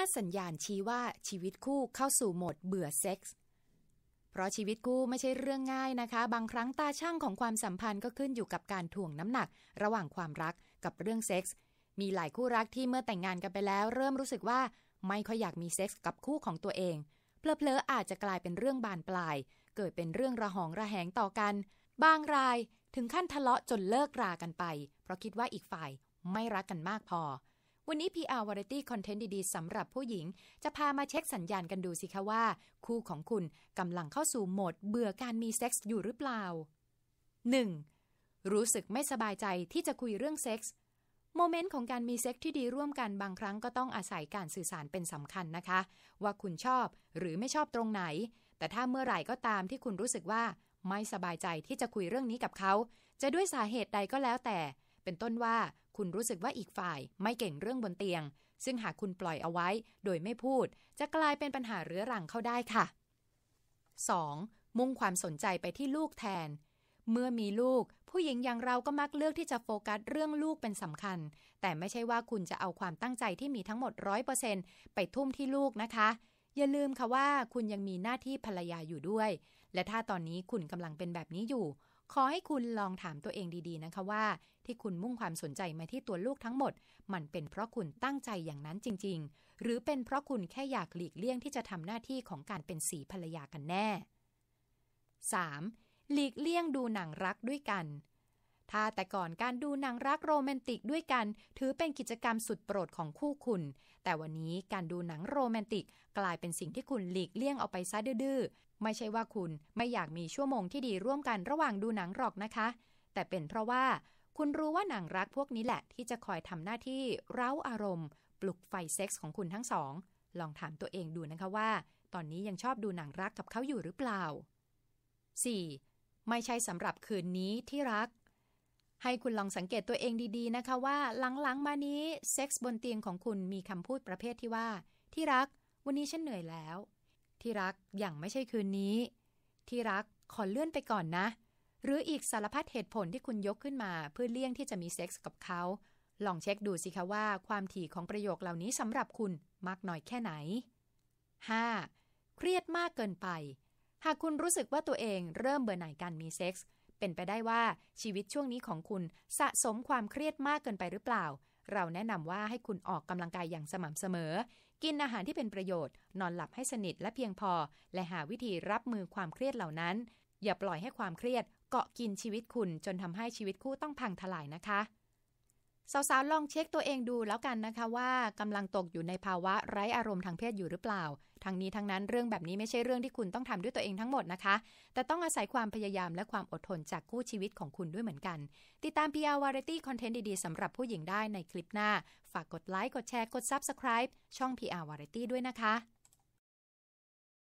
5 สัญญาณชี้ว่าชีวิตคู่เข้าสู่โหมดเบื่อเซ็กส์ เพราะชีวิตคู่ไม่ใช่เรื่องง่ายนะคะ บางครั้งตาช่างของความสัมพันธ์ก็ขึ้นอยู่กับการถ่วงน้ำหนักระหว่างความรักกับเรื่องเซ็กส์ มีหลายคู่รักที่เมื่อแต่งงานกันไปแล้ว เริ่มรู้สึกว่าไม่ค่อยอยากมีเซ็กส์กับคู่ของตัวเองเพลอๆอาจจะกลายเป็นเรื่องบานปลาย เกิดเป็นเรื่องระหองระแหงต่อกันบางรายถึงขั้นทะเลาะจนเลิกรากันไป เพราะคิดว่าอีกฝ่ายไม่รักกันมากพอวันนี้ PR Variety Content ดี ๆ สำหรับผู้หญิง จะพามาเช็คสัญญาณกันดูสิคะว่า คู่ของคุณกำลังเข้าสู่โหมดเบื่อการมีเซ็กส์อยู่หรือเปล่า 1. รู้สึกไม่สบายใจที่จะคุยเรื่องเซ็กส์โมเมนต์ของการมีเซ็กส์ที่ดีร่วมกันบางครั้ง ก็ต้องอาศัยการสื่อสารเป็นสำคัญนะคะ ว่าคุณชอบหรือไม่ชอบตรงไหน แต่ถ้าเมื่อไหร่ก็ตามที่คุณรู้สึกว่าไม่สบายใจที่จะคุยเรื่องนี้กับเขา จะด้วยสาเหตุใดก็แล้วแต่เป็นต้นว่าคุณรู้สึกว่าอีกฝ่ายไม่เก่งเรื่องบนเตียง ซึ่งหากคุณปล่อยเอาไว้ โดยไม่พูด จะกลายเป็นปัญหาเรื้อรังเข้าได้ค่ะ 2. มุ่งความสนใจไปที่ลูกแทน เมื่อมีลูก ผู้หญิงอย่างเราก็มักเลือกที่จะโฟกัสเรื่องลูกเป็นสำคัญ แต่ไม่ใช่ว่าคุณจะเอาความตั้งใจที่มีทั้งหมด 100%ไปทุ่มที่ลูกนะคะอย่าลืมค่ะว่า คุณยังมีหน้าที่ภรรยาอยู่ด้วย และถ้าตอนนี้คุณกำลังเป็นแบบนี้อยู่ขอให้คุณลองถามตัวเองดีๆนะคะว่า ที่คุณมุ่งความสนใจมาที่ตัวลูกทั้งหมด มันเป็นเพราะคุณตั้งใจอย่างนั้นจริงๆ หรือเป็นเพราะคุณแค่อยากหลีกเลี่ยงที่จะทำหน้าที่ของการเป็นสีภรรยากันแน่ 3. หลีกเลี่ยงดูหนังรักด้วยกันถ้าแต่ก่อนการดูหนังรักโรแมนติกด้วยกันถือเป็นกิจกรรมสุดโปรดของคู่คุณ แต่วันนี้การดูหนังโรแมนติกกลายเป็นสิ่งที่คุณหลีกเลี่ยงเอาไปซะดื้อไม่ใช่ว่าคุณไม่อยากมีชั่วโมงที่ดีร่วมกันระหว่างดูหนังหรอกนะคะ แต่เป็นเพราะว่าคุณรู้ว่าหนังรักพวกนี้แหละ ที่จะคอยทำหน้าที่เร้าอารมณ์ ปลุกไฟเซ็กส์ของคุณทั้งสอง ลองถามตัวเองดูนะคะว่า ตอนนี้ยังชอบดูหนังรักกับเขาอยู่หรือเปล่า 4. ไม่ใช่สำหรับคืนนี้ที่รักให้คุณลองสังเกตตัวเองดีๆนะคะว่า หลังๆมานี้ เซ็กส์บนเตียงของคุณมีคำพูดประเภทที่ว่า ที่รัก วันนี้ฉันเหนื่อยแล้ว ที่รักอย่างไม่ใช่คืนนี้ ที่รัก ขอเลื่อนไปก่อนนะ หรืออีกสารพัดเหตุผลที่คุณยกขึ้นมา เพื่อเลี่ยงที่จะมีเซ็กส์กับเขา ลองเช็คดูสิคะว่า ความถี่ของประโยคเหล่านี้สำหรับคุณมากน้อยแค่ไหน 5. เครียดมากเกินไป หากคุณรู้สึกว่าตัวเองเริ่มเบื่อหน่ายการมีเซ็กส์เป็นไปได้ว่าชีวิตช่วงนี้ของคุณสะสมความเครียดมากเกินไปหรือเปล่า เราแนะนำว่าให้คุณออกกำลังกายอย่างสม่ำเสมอ กินอาหารที่เป็นประโยชน์ นอนหลับให้สนิทและเพียงพอ และหาวิธีรับมือความเครียดเหล่านั้น อย่าปล่อยให้ความเครียดเกาะกินชีวิตคุณจนทำให้ชีวิตคู่ต้องพังทลายนะคะสาวๆ ลองเช็คตัวเองดูแล้วกันนะคะว่า กำลังตกอยู่ในภาวะไร้อารมณ์ทางเพศอยู่หรือเปล่า ทั้งนี้ทั้งนั้นเรื่องแบบนี้ไม่ใช่เรื่องที่คุณต้องทำด้วยตัวเองทั้งหมดนะคะ แต่ต้องอาศัยความพยายามและความอดทนจากคู่ชีวิตของคุณด้วยเหมือนกัน ติดตาม PR Variety Content ดีๆ สำหรับผู้หญิงได้ในคลิปหน้า ฝากกดไลค์ กดแชร์ กด Subscribe ช่อง PR Variety ด้วยนะคะ